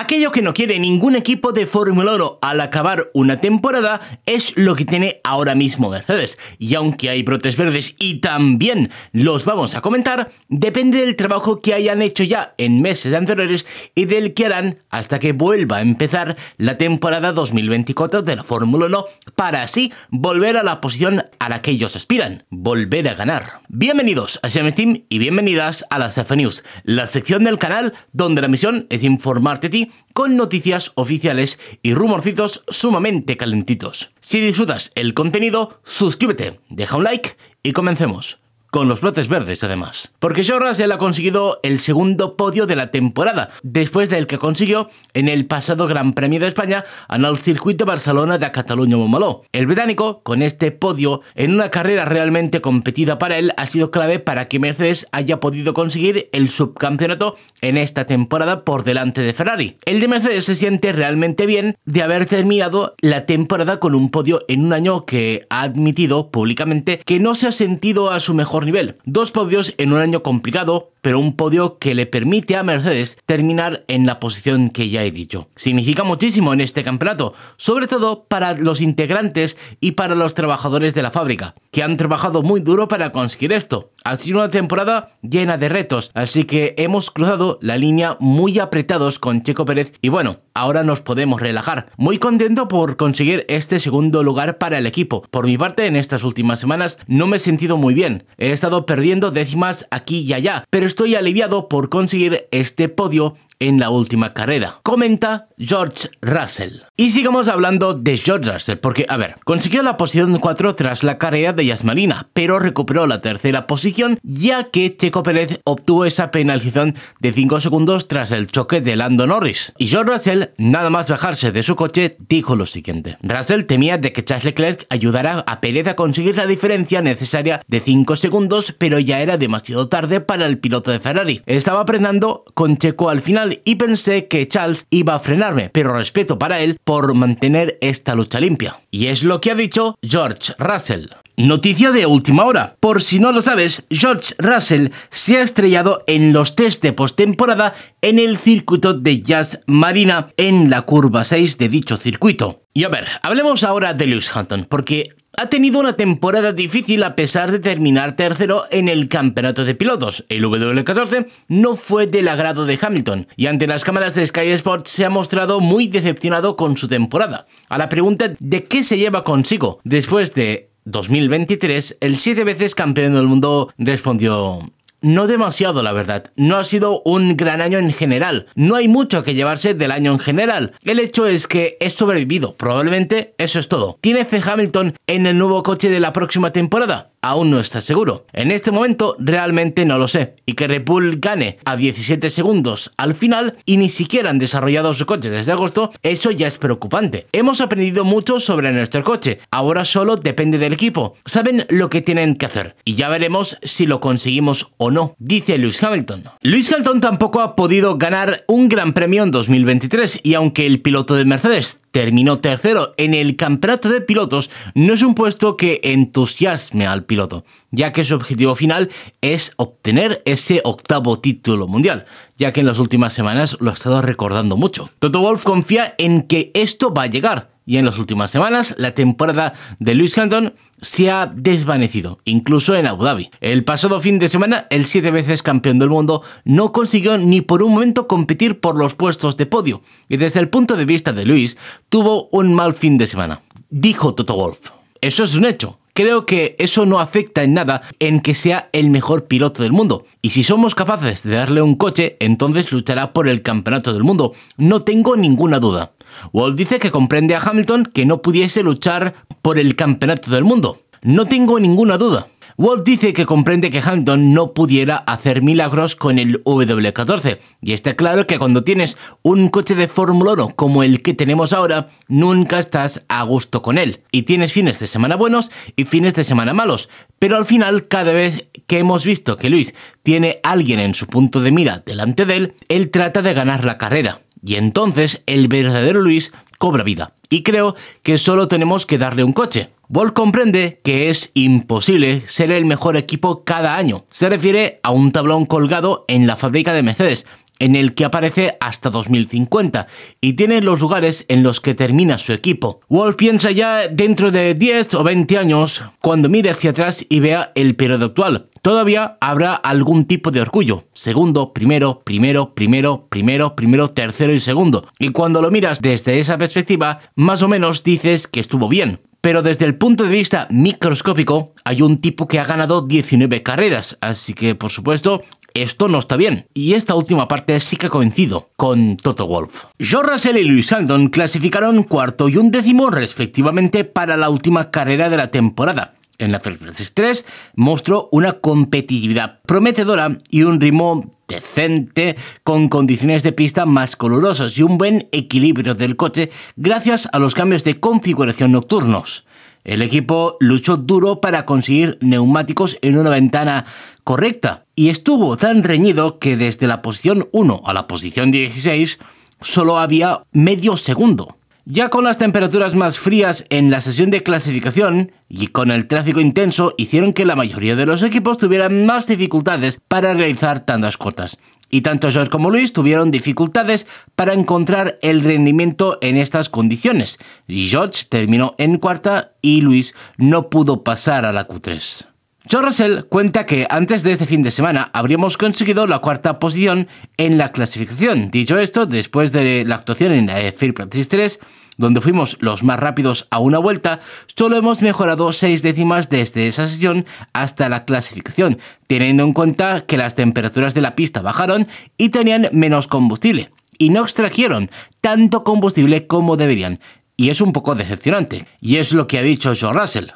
Aquello que no quiere ningún equipo de Fórmula 1 al acabar una temporada es lo que tiene ahora mismo Mercedes. Y aunque hay brotes verdes y también los vamos a comentar, depende del trabajo que hayan hecho ya en meses anteriores y del que harán hasta que vuelva a empezar la temporada 2024 de la Fórmula 1 para así volver a la posición a la que ellos aspiran, volver a ganar. Bienvenidos a Team y bienvenidas a la CF News, la sección del canal donde la misión es informarte a ti con noticias oficiales y rumorcitos sumamente calentitos. Si disfrutas el contenido, suscríbete, deja un like y comencemos con los brotes verdes además. Porque George Russell ha conseguido el segundo podio de la temporada, después del que consiguió en el pasado Gran Premio de España en el circuito Barcelona de Cataluña Montmeló. El británico, con este podio, en una carrera realmente competida para él, ha sido clave para que Mercedes haya podido conseguir el subcampeonato en esta temporada por delante de Ferrari. El de Mercedes se siente realmente bien de haber terminado la temporada con un podio en un año que ha admitido públicamente que no se ha sentido a su mejor nivel. Dos podios en un año complicado pero un podio que le permite a Mercedes terminar en la posición que ya he dicho. Significa muchísimo en este campeonato, sobre todo para los integrantes y para los trabajadores de la fábrica, que han trabajado muy duro para conseguir esto. Ha sido una temporada llena de retos, así que hemos cruzado la línea muy apretados con Checo Pérez y bueno, ahora nos podemos relajar. Muy contento por conseguir este segundo lugar para el equipo. Por mi parte, en estas últimas semanas no me he sentido muy bien. He estado perdiendo décimas aquí y allá, pero Estoy aliviado por conseguir este podio en la última carrera, comenta George Russell. Y sigamos hablando de George Russell, porque, a ver, consiguió la posición 4 tras la carrera de Yasmarina, pero recuperó la tercera posición ya que Checo Pérez obtuvo esa penalización de 5 segundos tras el choque de Lando Norris. Y George Russell, nada más bajarse de su coche, dijo lo siguiente. Russell temía de que Charles Leclerc ayudara a Pérez a conseguir la diferencia necesaria de 5 segundos, pero ya era demasiado tarde para el piloto de Ferrari. Estaba frenando con Checo al final y pensé que Charles iba a frenarme, pero respeto para él, por mantener esta lucha limpia. Y es lo que ha dicho George Russell. Noticia de última hora. Por si no lo sabes, George Russell se ha estrellado en los test de postemporada en el circuito de Jazz Marina en la curva 6 de dicho circuito. Y a ver, hablemos ahora de Lewis Hamilton, porque ha tenido una temporada difícil a pesar de terminar tercero en el campeonato de pilotos. El W14 no fue del agrado de Hamilton y ante las cámaras de Sky Sports se ha mostrado muy decepcionado con su temporada. A la pregunta de qué se lleva consigo después de 2023, el siete veces campeón del mundo respondió no demasiado, la verdad. No ha sido un gran año en general. No hay mucho que llevarse del año en general. El hecho es que he sobrevivido. Probablemente eso es todo. ¿Tiene C. Hamilton en el nuevo coche de la próxima temporada? aún no está seguro. En este momento realmente no lo sé. Y que Red Bull gane a 17 segundos al final y ni siquiera han desarrollado su coche desde agosto, eso ya es preocupante. Hemos aprendido mucho sobre nuestro coche, ahora solo depende del equipo. Saben lo que tienen que hacer y ya veremos si lo conseguimos o no, dice Lewis Hamilton. Lewis Hamilton tampoco ha podido ganar un gran premio en 2023 y aunque el piloto de Mercedes terminó tercero en el campeonato de pilotos, no es un puesto que entusiasme al piloto, ya que su objetivo final es obtener ese octavo título mundial, ya que en las últimas semanas lo ha estado recordando mucho. Toto Wolf confía en que esto va a llegar, y en las últimas semanas la temporada de Lewis Hamilton se ha desvanecido, incluso en Abu Dhabi. El pasado fin de semana, el siete veces campeón del mundo no consiguió ni por un momento competir por los puestos de podio, y desde el punto de vista de Luis, tuvo un mal fin de semana, dijo Toto Wolf. Eso es un hecho. Creo que eso no afecta en nada en que sea el mejor piloto del mundo. Y si somos capaces de darle un coche, entonces luchará por el campeonato del mundo. No tengo ninguna duda. Walt dice que comprende a Hamilton que no pudiese luchar por el campeonato del mundo. No tengo ninguna duda. Walt dice que comprende que Hamilton no pudiera hacer milagros con el W14, y está claro que cuando tienes un coche de Fórmula 1 como el que tenemos ahora, nunca estás a gusto con él, y tienes fines de semana buenos y fines de semana malos, pero al final cada vez que hemos visto que Luis tiene a alguien en su punto de mira delante de él, él trata de ganar la carrera. Y entonces el verdadero Luis cobra vida. Y creo que solo tenemos que darle un coche. Wolf comprende que es imposible ser el mejor equipo cada año. Se refiere a un tablón colgado en la fábrica de Mercedes, en el que aparece hasta 2050 y tiene los lugares en los que termina su equipo. Wolf piensa ya dentro de 10 o 20 años cuando mire hacia atrás y vea el periodo actual, Todavía habrá algún tipo de orgullo. Segundo, primero, primero, primero, primero, primero, tercero y segundo. Y cuando lo miras desde esa perspectiva, más o menos dices que estuvo bien. Pero desde el punto de vista microscópico, hay un tipo que ha ganado 19 carreras, así que por supuesto esto no está bien. Y esta última parte sí que coincido con Toto Wolf. George Russell y Lewis Hamilton clasificaron cuarto y un décimo respectivamente para la última carrera de la temporada en la Frequencies 3 mostró una competitividad prometedora y un ritmo decente con condiciones de pista más colorosas y un buen equilibrio del coche gracias a los cambios de configuración nocturnos. El equipo luchó duro para conseguir neumáticos en una ventana correcta y estuvo tan reñido que desde la posición 1 a la posición 16 solo había medio segundo ya con las temperaturas más frías en la sesión de clasificación y con el tráfico intenso hicieron que la mayoría de los equipos tuvieran más dificultades para realizar tandas cortas. Y tanto George como Luis tuvieron dificultades para encontrar el rendimiento en estas condiciones. Y George terminó en cuarta y Luis no pudo pasar a la Q3. George Russell cuenta que antes de este fin de semana habríamos conseguido la cuarta posición en la clasificación. Dicho esto, después de la actuación en la Fair Practice 3, donde fuimos los más rápidos a una vuelta, solo hemos mejorado 6 décimas desde esa sesión hasta la clasificación, teniendo en cuenta que las temperaturas de la pista bajaron y tenían menos combustible, y no extrajeron tanto combustible como deberían, y es un poco decepcionante, y es lo que ha dicho Joe Russell.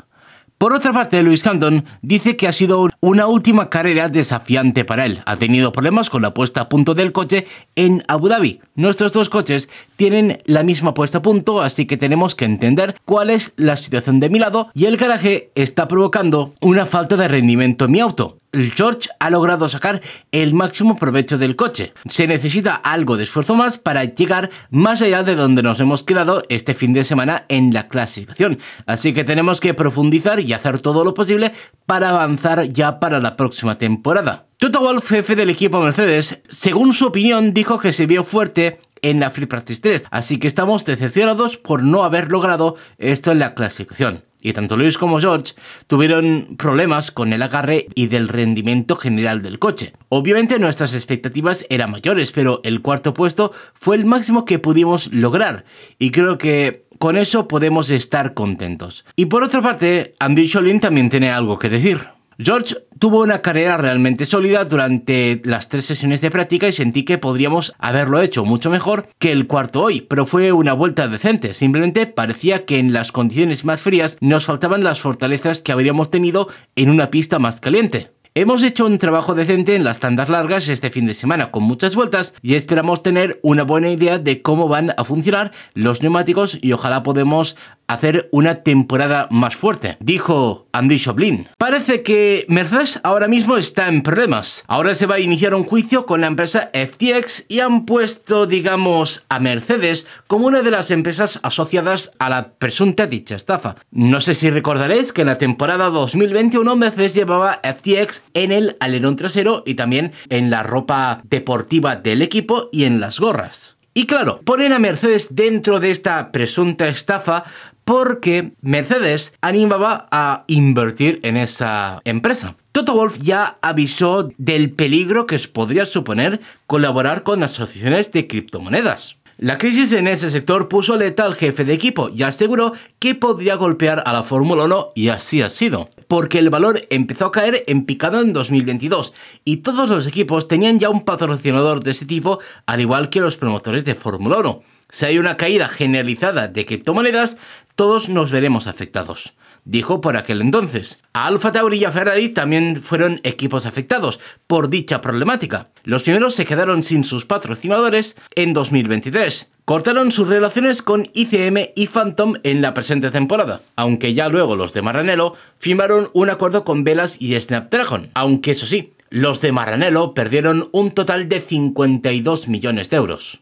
Por otra parte, Luis Canton dice que ha sido una última carrera desafiante para él. Ha tenido problemas con la puesta a punto del coche en Abu Dhabi. Nuestros dos coches tienen la misma puesta a punto, así que tenemos que entender cuál es la situación de mi lado y el garaje está provocando una falta de rendimiento en mi auto. George ha logrado sacar el máximo provecho del coche. Se necesita algo de esfuerzo más para llegar más allá de donde nos hemos quedado este fin de semana en la clasificación. Así que tenemos que profundizar y hacer todo lo posible para avanzar ya para la próxima temporada. Toto Wolf, jefe del equipo Mercedes, según su opinión dijo que se vio fuerte en la Free Practice 3, así que estamos decepcionados por no haber logrado esto en la clasificación y tanto Luis como George tuvieron problemas con el agarre y del rendimiento general del coche. Obviamente nuestras expectativas eran mayores, pero el cuarto puesto fue el máximo que pudimos lograr y creo que con eso podemos estar contentos. Y por otra parte, Andy Cholin también tiene algo que decir. George tuvo una carrera realmente sólida durante las tres sesiones de práctica y sentí que podríamos haberlo hecho mucho mejor que el cuarto hoy, pero fue una vuelta decente, simplemente parecía que en las condiciones más frías nos faltaban las fortalezas que habríamos tenido en una pista más caliente. Hemos hecho un trabajo decente en las tandas largas este fin de semana con muchas vueltas y esperamos tener una buena idea de cómo van a funcionar los neumáticos y ojalá podemos hacer una temporada más fuerte, dijo Andy Shoblin. Parece que Mercedes ahora mismo está en problemas. Ahora se va a iniciar un juicio con la empresa FTX y han puesto, digamos, a Mercedes como una de las empresas asociadas a la presunta dicha estafa. No sé si recordaréis que en la temporada 2021 Mercedes llevaba FTX en el alerón trasero y también en la ropa deportiva del equipo y en las gorras. Y claro, ponen a Mercedes dentro de esta presunta estafa porque Mercedes animaba a invertir en esa empresa. Toto Wolf ya avisó del peligro que podría suponer colaborar con asociaciones de criptomonedas. La crisis en ese sector puso letal al jefe de equipo y aseguró que podría golpear a la Fórmula 1 y así ha sido, porque el valor empezó a caer en picado en 2022 y todos los equipos tenían ya un patrocinador de ese tipo, al igual que los promotores de Fórmula 1. Si hay una caída generalizada de criptomonedas, todos nos veremos afectados, dijo por aquel entonces. A Alfa Tauri y Ferrari también fueron equipos afectados por dicha problemática. Los primeros se quedaron sin sus patrocinadores en 2023. Cortaron sus relaciones con ICM y Phantom en la presente temporada, aunque ya luego los de Maranello firmaron un acuerdo con Velas y Snapdragon, aunque eso sí, los de Maranello perdieron un total de 52 millones de euros.